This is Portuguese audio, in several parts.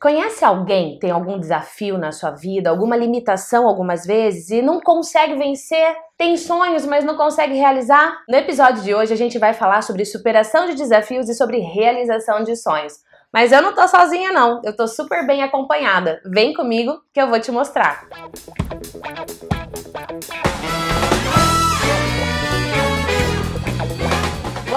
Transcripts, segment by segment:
Conhece alguém, tem algum desafio na sua vida, alguma limitação algumas vezes e não consegue vencer? Tem sonhos, mas não consegue realizar? No episódio de hoje a gente vai falar sobre superação de desafios e sobre realização de sonhos. Mas eu não tô sozinha não, eu tô super bem acompanhada. Vem comigo que eu vou te mostrar. Música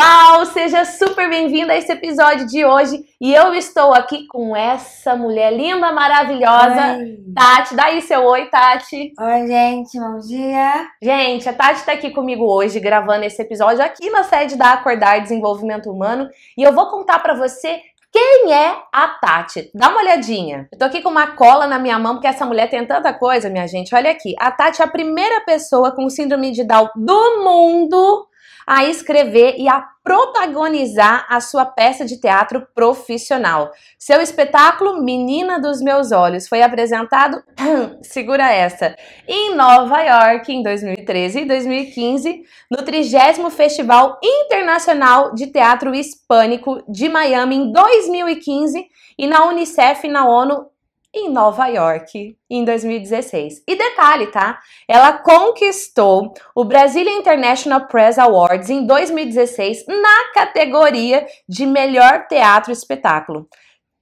Olá, seja super bem vindo a esse episódio de hoje. E eu estou aqui com essa mulher linda, maravilhosa, oi. Tati. Dá aí seu oi, Tati. Oi, gente, bom dia. Gente, a Tati está aqui comigo hoje, gravando esse episódio aqui na sede da Acordar Desenvolvimento Humano. E eu vou contar para você quem é a Tati? Dá uma olhadinha. Eu tô aqui com uma cola na minha mão, porque essa mulher tem tanta coisa, minha gente. Olha aqui. A Tati é a primeira pessoa com síndrome de Down do mundo a escrever e a protagonizar a sua peça de teatro profissional. Seu espetáculo Menina dos Meus Olhos foi apresentado, segura essa, em Nova York em 2013 e 2015, no 30 Festival Internacional de Teatro Hispânico de Miami em 2015 e na UNICEF na ONU em Nova York em 2016. E detalhe, tá? Ela conquistou o Brasília International Press Awards em 2016 na categoria de melhor teatro espetáculo.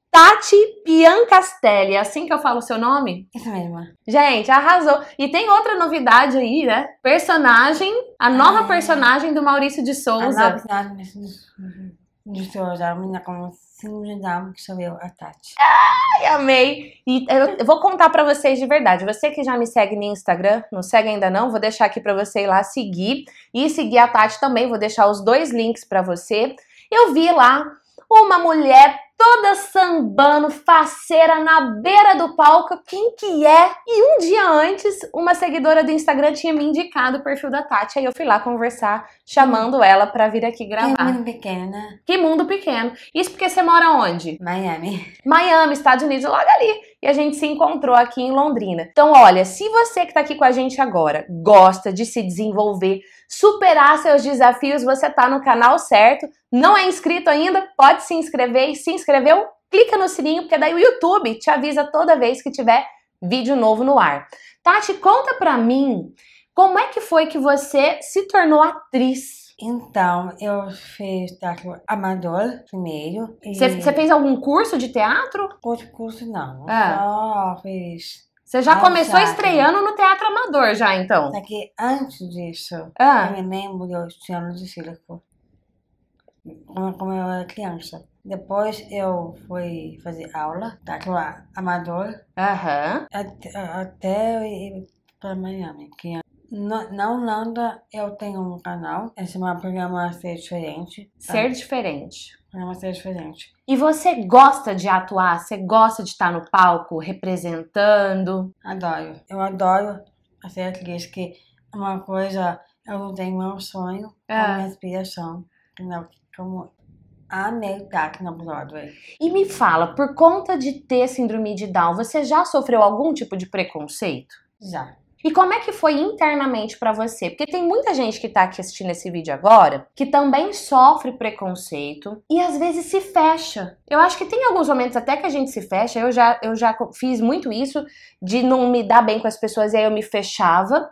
Tati Piancastelli, é assim que eu falo o seu nome? É isso mesmo. Gente, arrasou. E tem outra novidade aí, né? Personagem, a nova ah. personagem do Maurício de Souza. A nova personagem do seu minha como síndrome de assim, que sou eu, a Tati. Ai, amei! E eu vou contar para vocês de verdade. Você que já me segue no Instagram, não segue ainda não, vou deixar aqui para você ir lá seguir. E seguir a Tati também, vou deixar os dois links para você. Eu vi lá uma mulher toda sambando, faceira na beira do palco, quem que é? E um dia antes, uma seguidora do Instagram tinha me indicado o perfil da Tati, aí eu fui lá conversar, chamando ela para vir aqui gravar. Que mundo pequeno, né? Que mundo pequeno. Isso porque você mora onde? Miami. Miami, Estados Unidos, logo ali. E a gente se encontrou aqui em Londrina. Então, olha, se você que tá aqui com a gente agora gosta de se desenvolver, superar seus desafios, você tá no canal certo. Não é inscrito ainda? Pode se inscrever e se inscrever inscreveu, clica no sininho, porque daí o YouTube te avisa toda vez que tiver vídeo novo no ar. Tati, conta pra mim como é que foi que você se tornou atriz? Então, eu fiz teatro amador primeiro. Você e... fez algum curso de teatro? Outro curso não. Ah. Só fiz. Você já começou estreando no teatro amador já, então? É que antes disso, ah. eu me lembro, eu tinha anos de circo quando eu era criança. Depois eu fui fazer aula, tá teatro amador. Aham. Até, até eu ir para Miami. Que na, na Holanda eu tenho um canal, é chamado Programa Ser Diferente. Ser Diferente. Programa Ser Diferente. E você gosta de atuar? Você gosta de estar no palco representando? Adoro. Eu adoro ser atriz, que é uma coisa... Eu não tenho é meu sonho, é. a minha é. inspiração. Não, como amei estar aqui na Broadway. E me fala, por conta de ter síndrome de Down, você já sofreu algum tipo de preconceito? Já. E como é que foi internamente para você? Porque tem muita gente que tá aqui assistindo esse vídeo agora que também sofre preconceito e às vezes se fecha. Eu acho que tem alguns momentos até que a gente se fecha. Eu já, eu já fiz muito isso de não me dar bem com as pessoas e aí eu me fechava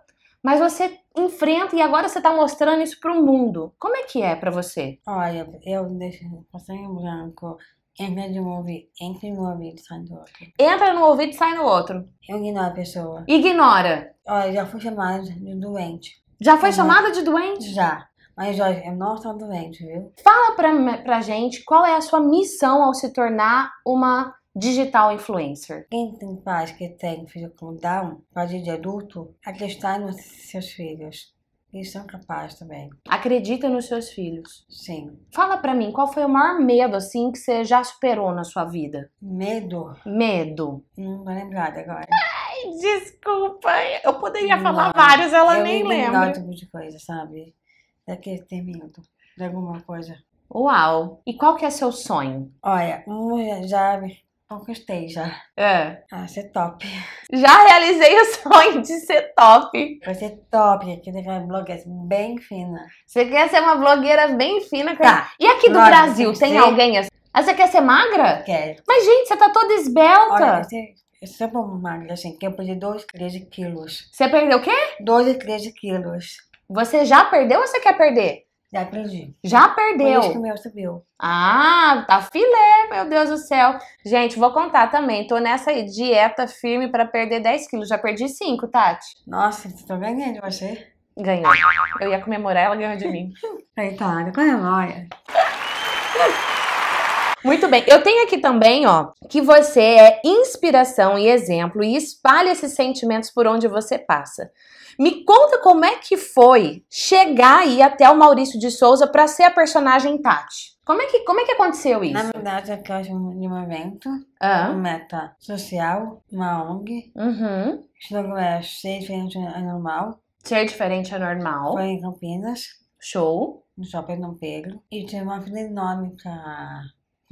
mas você enfrenta e agora você está mostrando isso para o mundo. Como é que é para você? Olha, eu deixo em branco. Entra de um ouvido, entra no ouvido, sai do outro. Entra no ouvido e sai no outro. Eu ignoro a pessoa. Ignora. Olha, já fui chamada de doente. Já foi eu chamada não... de doente? Já. Mas, Jorge, eu não sou doente, viu? Fala pra, pra gente qual é a sua missão ao se tornar uma digital influencer? Quem tem pais que têm filho com Down, pode de adulto, acreditar nos seus filhos. Eles são capazes também. Acredita nos seus filhos. Sim. Fala pra mim, qual foi o maior medo, assim, que você já superou na sua vida? Medo? Medo. Não vou lembrar agora. Ai, desculpa. Eu poderia não, falar vários, ela nem lembra. Eu tipo de coisa, sabe? Daquele ter medo de alguma coisa. Uau! E qual que é seu sonho? Olha, um já Conquistei já. É. Ah, ser é top. Já realizei o sonho de ser top. Vai ser top, aqui tem uma blogueira bem fina. Você quer ser uma blogueira bem fina, cara? Tá. E aqui do Brasil, tem, tem alguém assim? Ah, você quer ser magra? Quero. Mas, gente, você tá toda esbelta. Olha, você... Eu sempre magra, assim, que eu perdi 12, 13 quilos. Você perdeu o quê? 12, 13 quilos. Você já perdeu ou você quer perder? Já perdi. Já perdeu? Por que o meu subiu. Ah, tá filé, meu Deus do céu. Gente, vou contar também. Tô nessa dieta firme para perder 10 quilos. Já perdi 5, Tati. Nossa, você tá ganhando de você. Ganhou. Eu ia comemorar, ela ganhou de mim. Coitada, comemora. Muito bem. Eu tenho aqui também, ó, que você é inspiração e exemplo e espalha esses sentimentos por onde você passa. Me conta como é que foi chegar aí até o Maurício de Souza para ser a personagem Tati. Como é que, como é que aconteceu isso? Na verdade, é que eu de um evento, ah. uma meta social, uma ONG. Uhum. Chegou é ser diferente é normal. Ser diferente é normal. Foi em Campinas. Show. No shopping Dom Pedro. E tinha uma fila enorme com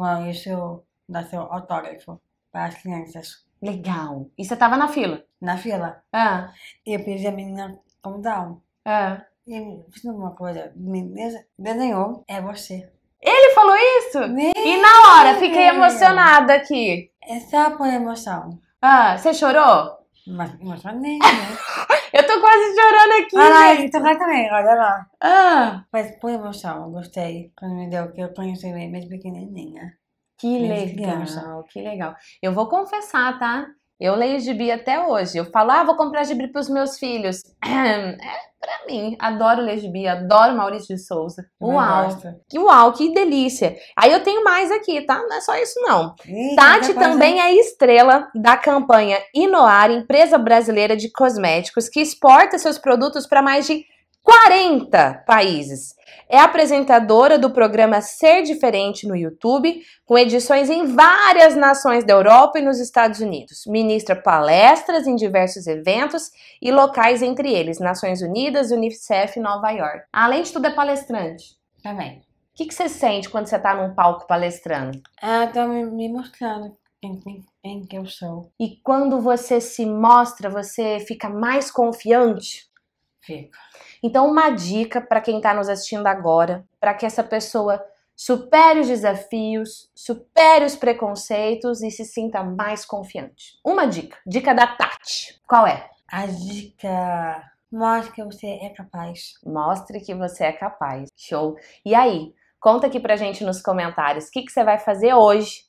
com ah, isso eu dar seu autógrafo para as crianças. Legal. E você tava na fila? Na fila. Ah. E eu pedi a menina como down. Ah. E fiz uma coisa, me desenhou, é você. Ele falou isso? Me... E na hora, fiquei emocionada aqui. É só por emoção. Ah, você chorou? Mas, emocionei, né? Eu tô quase chorando aqui. Ah, gente. Vai também, olha lá. Ah. Mas por emoção, gostei. Quando me deu que eu conheci bem mais pequenininha. Que legal, que legal. Eu vou confessar, tá? Eu leio gibi até hoje. Eu falo, ah, vou comprar gibi para os meus filhos. É para mim. Adoro ler gibi, adoro Maurício de Souza. Uau! Que Uau, que delícia! Aí eu tenho mais aqui, tá? Não é só isso, não. Ih, Tati tá também é estrela da campanha Inoar, empresa brasileira de cosméticos, que exporta seus produtos para mais de 40 países. É apresentadora do programa Ser Diferente no YouTube, com edições em várias nações da Europa e nos Estados Unidos. Ministra palestras em diversos eventos e locais, entre eles Nações Unidas, Unicef e Nova York. Além de tudo, é palestrante também. O que, você sente quando você está num palco palestrando? Ah, tá me, me em, em, em que eu sou. E quando você se mostra, você fica mais confiante? Fico. Então, uma dica para quem está nos assistindo agora, para que essa pessoa supere os desafios, supere os preconceitos e se sinta mais confiante. Uma dica, dica da Tati. Qual é? A dica. Mostre que você é capaz. Mostre que você é capaz. Show. E aí, conta aqui pra gente nos comentários o que, que você vai fazer hoje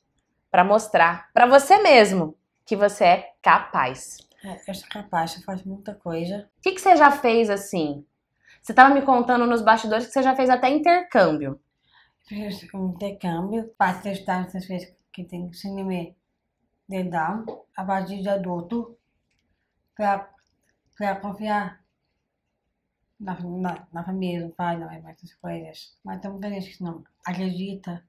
para mostrar para você mesmo que você é capaz. É, eu sou capaz, eu faço muita coisa. O que, que você já fez assim você estava me contando nos bastidores que você já fez até intercâmbio. Fiz um intercâmbio para testar essas coisas que tem cinema de dar a partir de adulto para confiar na, na, na família, no pai, na mãe, essas coisas. Mas tem muita gente que não acredita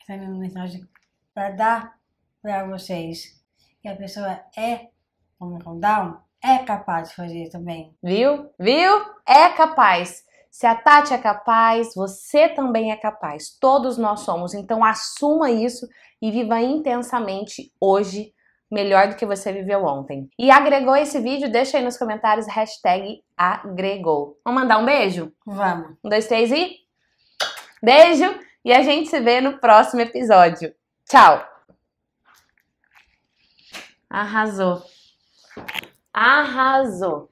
essa uma é mensagem para dar para vocês que a pessoa é como um Down é capaz de fazer também. Viu? Viu? É capaz. Se a Tati é capaz, você também é capaz. Todos nós somos. Então assuma isso e viva intensamente hoje, melhor do que você viveu ontem. E agregou esse vídeo? Deixa aí nos comentários hashtag agregou. Vamos mandar um beijo? Vamos. Um, dois, três e. Beijo! E a gente se vê no próximo episódio. Tchau! Arrasou! Arrasou!